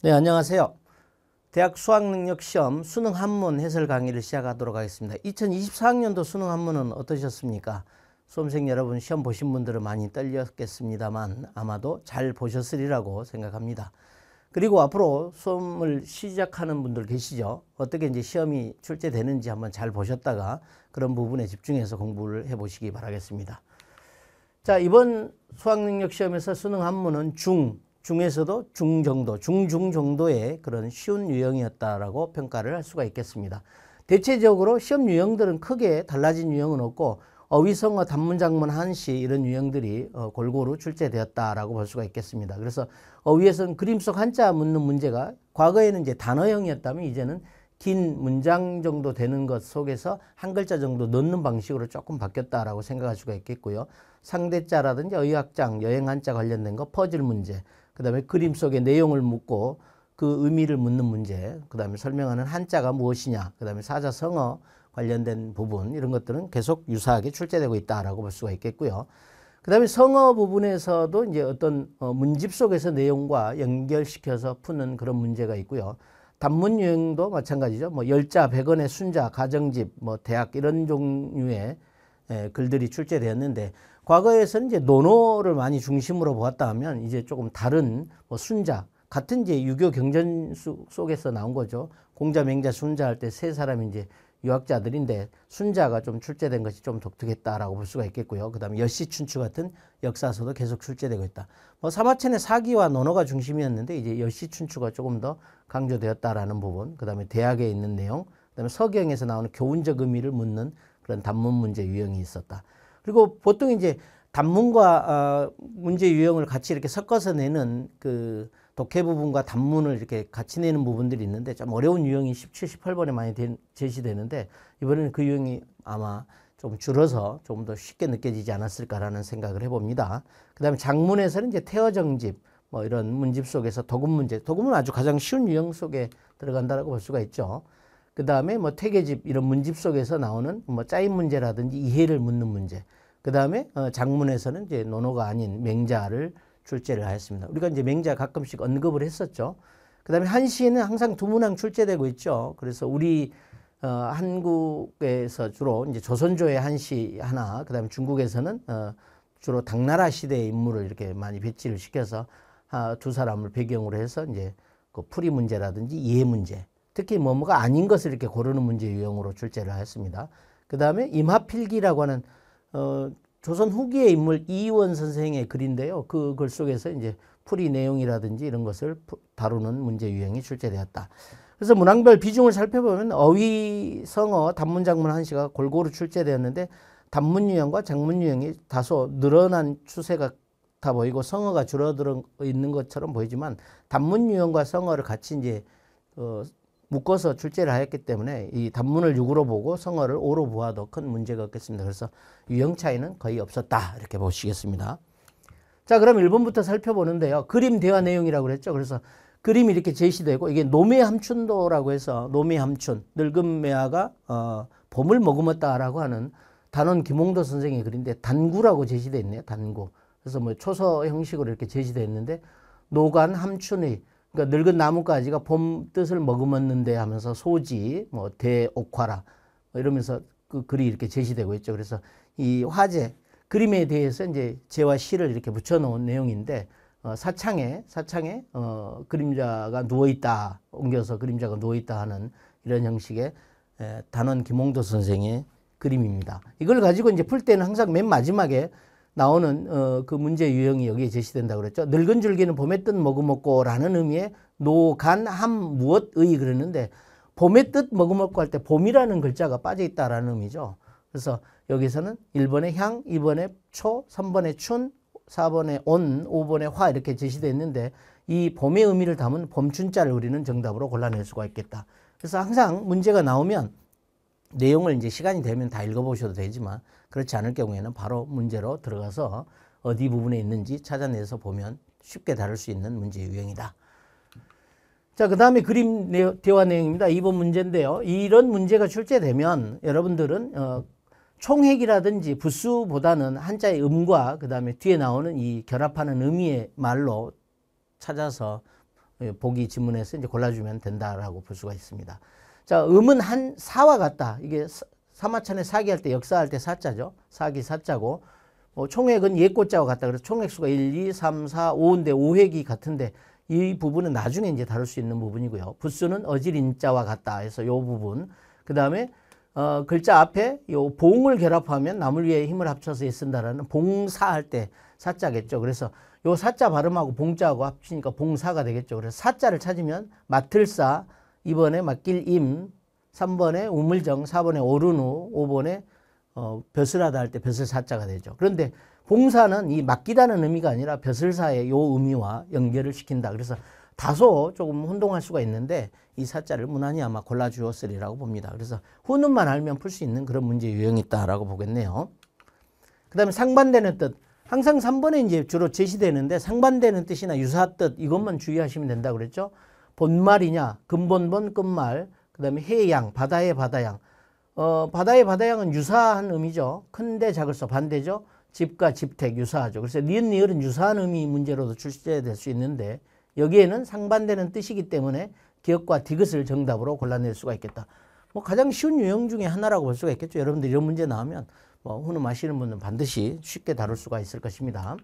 네, 안녕하세요. 대학 수학능력 시험 수능 한문 해설 강의를 시작하도록 하겠습니다. 2024학년도 수능 한문은 어떠셨습니까? 수험생 여러분 시험 보신 분들은 많이 떨렸겠습니다만 아마도 잘 보셨으리라고 생각합니다. 그리고 앞으로 수험을 시작하는 분들 계시죠? 어떻게 이제 시험이 출제되는지 한번 잘 보셨다가 그런 부분에 집중해서 공부를 해 보시기 바라겠습니다. 자, 이번 수학능력 시험에서 수능 한문은 중, 중에서도 중정도, 중중 정도의 그런 쉬운 유형이었다라고 평가를 할 수가 있겠습니다. 대체적으로 시험 유형들은 크게 달라진 유형은 없고 어위성어 단문장문, 한시 이런 유형들이 어, 골고루 출제되었다라고 볼 수가 있겠습니다. 그래서 어위에서는 그림 속 한자 묻는 문제가 과거에는 이제 단어형이었다면 이제는 긴 문장 정도 되는 것 속에서 한 글자 정도 넣는 방식으로 조금 바뀌었다라고 생각할 수가 있겠고요. 상대자라든지 의학장 여행한자 관련된 거, 퍼즐 문제, 그 다음에 그림 속에 내용을 묻고 그 의미를 묻는 문제, 그 다음에 설명하는 한자가 무엇이냐, 그 다음에 사자성어 관련된 부분 이런 것들은 계속 유사하게 출제되고 있다라고 볼 수가 있겠고요. 그 다음에 성어 부분에서도 이제 어떤 어, 문집 속에서 내용과 연결시켜서 푸는 그런 문제가 있고요. 단문 유형도 마찬가지죠. 뭐 열자, 백원의 순자, 가정집, 뭐 대학 이런 종류의 예, 글들이 출제되었는데 과거에서는 이제 논어를 많이 중심으로 보았다 하면 이제 조금 다른 뭐 순자 같은 이제 유교 경전 속에서 나온 거죠. 공자, 맹자, 순자 할 때 세 사람이 이제 유학자들인데 순자가 좀 출제된 것이 좀 독특했다라고 볼 수가 있겠고요. 그다음에 여시춘추 같은 역사서도 계속 출제되고 있다. 뭐 사마천의 사기와 논어가 중심이었는데 이제 여시춘추가 조금 더 강조되었다라는 부분, 그다음에 대학에 있는 내용, 그다음에 서경에서 나오는 교훈적 의미를 묻는 그런 단문 문제 유형이 있었다. 그리고 보통 이제 단문과 어, 문제 유형을 같이 이렇게 섞어서 내는 그 독해 부분과 단문을 이렇게 같이 내는 부분들이 있는데 좀 어려운 유형이 17, 18번에 많이 된, 제시되는데 이번에는 그 유형이 아마 좀 줄어서 조금 더 쉽게 느껴지지 않았을까라는 생각을 해봅니다. 그 다음에 장문에서는 이제 태어정집, 뭐 이런 문집 속에서 도금 문제, 도금은 아주 가장 쉬운 유형 속에 들어간다라고 볼 수가 있죠. 그 다음에 뭐 퇴계집 이런 문집 속에서 나오는 뭐 짜임 문제라든지 이해를 묻는 문제. 그 다음에 어 장문에서는 이제 논어가 아닌 맹자를 출제를 하였습니다. 우리가 이제 맹자 가끔씩 언급을 했었죠. 그 다음에 한시에는 항상 두 문항 출제되고 있죠. 그래서 우리 어, 한국에서 주로 이제 조선조의 한시 하나, 그 다음에 중국에서는 어, 주로 당나라 시대의 인물을 이렇게 많이 배치를 시켜서 아, 두 사람을 배경으로 해서 이제 그 풀이 문제라든지 이해 문제 특히 뭐뭐가 아닌 것을 이렇게 고르는 문제 유형으로 출제를 하였습니다. 그 다음에 임하필기라고 하는 어, 조선 후기의 인물 이원 선생의 글인데요. 그 글 속에서 이제 풀이 내용이라든지 이런 것을 다루는 문제 유형이 출제되었다. 그래서 문항별 비중을 살펴보면 어휘, 성어, 단문, 장문 한시가 골고루 출제되었는데 단문 유형과 장문 유형이 다소 늘어난 추세가 다 보이고 성어가 줄어들어 있는 것처럼 보이지만 단문 유형과 성어를 같이 이제 어, 묶어서 출제를 하였기 때문에 이 단문을 6으로 보고 성어를 5로 보아도 큰 문제가 없겠습니다. 그래서 유형 차이는 거의 없었다. 이렇게 보시겠습니다. 자, 그럼 1번부터 살펴보는데요. 그림 대화 내용이라고 그랬죠. 그래서 그림이 이렇게 제시되고 이게 노매 함춘도라고 해서 노매 함춘, 늙은 매화가 어, 봄을 머금었다라고 하는 단원 김홍도 선생의 글인데 단구라고 제시되어 있네요. 단구. 그래서 뭐 초서 형식으로 이렇게 제시되어 있는데 노간 함춘의 그러니까 늙은 나뭇가지가 봄 뜻을 머금었는데 하면서 소지, 뭐 대옥화라 뭐 이러면서 그 글이 이렇게 제시되고 있죠. 그래서 이 화제 그림에 대해서 이제 제와 시를 이렇게 붙여놓은 내용인데 어, 사창에 사창에 어, 그림자가 누워 있다 옮겨서 그림자가 누워 있다 하는 이런 형식의 에, 단원 김홍도 선생의 그림입니다. 이걸 가지고 이제 풀 때는 항상 맨 마지막에 나오는 어, 그 문제 유형이 여기에 제시된다 그랬죠. 늙은 줄기는 봄의 뜻 머금었고라는 의미의 노간함 무엇의 그랬는데 봄의 뜻 머금었고 할 때 봄이라는 글자가 빠져 있다라는 의미죠. 그래서 여기서는 1번의 향, 2번의 초, 3번의 춘, 4번의 온, 5번의 화 이렇게 제시되어 있는데 이 봄의 의미를 담은 봄춘자를 우리는 정답으로 골라낼 수가 있겠다. 그래서 항상 문제가 나오면 내용을 이제 시간이 되면 다 읽어보셔도 되지만 그렇지 않을 경우에는 바로 문제로 들어가서 어디 부분에 있는지 찾아내서 보면 쉽게 다룰 수 있는 문제 유형이다. 자, 그 다음에 그림 대화 내용입니다. 2번 문제인데요. 이런 문제가 출제되면 여러분들은 어, 총핵이라든지 부수보다는 한자의 음과 그 다음에 뒤에 나오는 이 결합하는 의미의 말로 찾아서 예, 보기 지문에서 이제 골라주면 된다라고 볼 수가 있습니다. 자, 음은 한 사와 같다. 이게 사마천에 사기할 때 역사할 때 사자죠. 사기 사자고 어, 총액은 예꼬자와 같다. 그래서 총액수가 1, 2, 3, 4, 5인데 5획이 같은데 이 부분은 나중에 이제 다룰 수 있는 부분이고요. 부수는 어질인자와 같다 해서 요 부분. 그 다음에 어, 글자 앞에 요 봉을 결합하면 나물 위에 힘을 합쳐서 쓴다라는 봉사할 때 사자겠죠. 그래서 요 사자 발음하고 봉자하고 합치니까 봉사가 되겠죠. 그래서 사자를 찾으면 맡을사, 2번에 맡길임, 3번에 우물정, 4번에 오른우, 5번에 어, 벼슬하다 할 때 벼슬사자가 되죠. 그런데 봉사는 이 맡기다는 의미가 아니라 벼슬사의 요 의미와 연결을 시킨다. 그래서 다소 조금 혼동할 수가 있는데 이 사자를 무난히 아마 골라주었으리라고 봅니다. 그래서 후음만 알면 풀 수 있는 그런 문제 유형이 있다라고 보겠네요. 그 다음에 상반되는 뜻. 항상 3번에 이제 주로 제시되는데 상반되는 뜻이나 유사뜻 이것만 주의하시면 된다 그랬죠. 본말이냐, 근본본 끝말, 그 다음에 해양, 바다의 바다양. 어, 바다의 바다양은 유사한 의미죠. 큰데 작을서 반대죠. 집과 집택 유사하죠. 그래서 니은 니을은 유사한 의미 문제로도 출제될 수 있는데 여기에는 상반되는 뜻이기 때문에 기억과 디귿을 정답으로 골라낼 수가 있겠다. 뭐 가장 쉬운 유형 중에 하나라고 볼 수가 있겠죠. 여러분들 이런 문제 나오면 뭐 훈음하시는 분은 반드시 쉽게 다룰 수가 있을 것입니다.